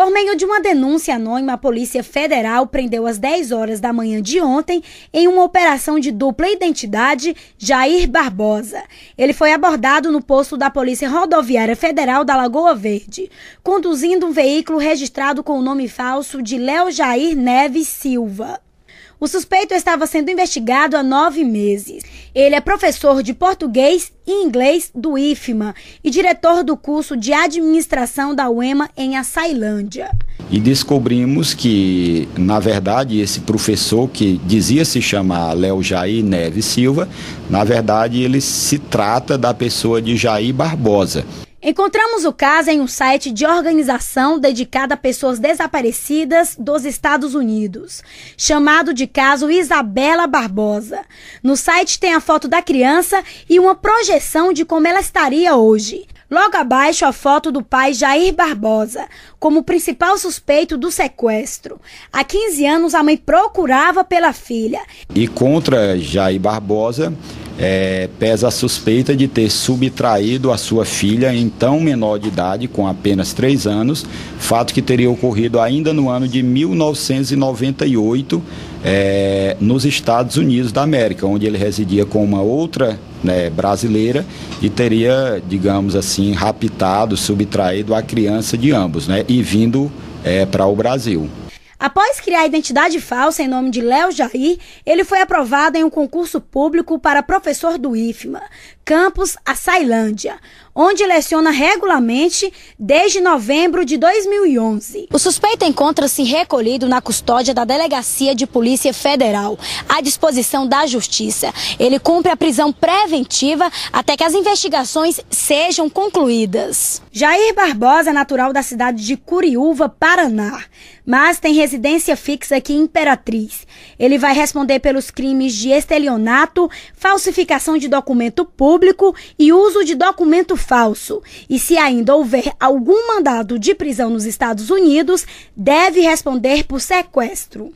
Por meio de uma denúncia anônima, a Polícia Federal prendeu às 10 horas da manhã de ontem, em uma operação de dupla identidade, Jair Barbosa. Ele foi abordado no posto da Polícia Rodoviária Federal da Lagoa Verde, conduzindo um veículo registrado com o nome falso de Léo Jair Neves Silva. O suspeito estava sendo investigado há nove meses. Ele é professor de português e inglês do IFMA e diretor do curso de administração da UEMA em Açailândia. E descobrimos que, na verdade, esse professor que dizia se chamar Léo Jair Neves Silva, na verdade ele se trata da pessoa de Jair Barbosa. Encontramos o caso em um site de organização dedicada a pessoas desaparecidas dos Estados Unidos, chamado de caso Isabela Barbosa. No site tem a foto da criança e uma projeção de como ela estaria hoje. Logo abaixo, a foto do pai Jair Barbosa, como principal suspeito do sequestro. Há 15 anos, a mãe procurava pela filha. E contra Jair Barbosa, é, pesa a suspeita de ter subtraído a sua filha, então menor de idade, com apenas três anos, fato que teria ocorrido ainda no ano de 1998, é, nos Estados Unidos da América, onde ele residia com uma outra né, brasileira e teria, digamos assim, raptado, subtraído a criança de ambos né, e vindo é, para o Brasil. Após criar identidade falsa em nome de Léo Jair, ele foi aprovado em um concurso público para professor do IFMA. Campos, a Sailândia, onde leciona regularmente desde novembro de 2011. O suspeito encontra-se recolhido na custódia da Delegacia de Polícia Federal, à disposição da Justiça. Ele cumpre a prisão preventiva até que as investigações sejam concluídas. Jair Barbosa é natural da cidade de Curiúva, Paraná, mas tem residência fixa aqui em Imperatriz. Ele vai responder pelos crimes de estelionato, falsificação de documento público público e uso de documento falso. E se ainda houver algum mandado de prisão nos Estados Unidos, deve responder por sequestro.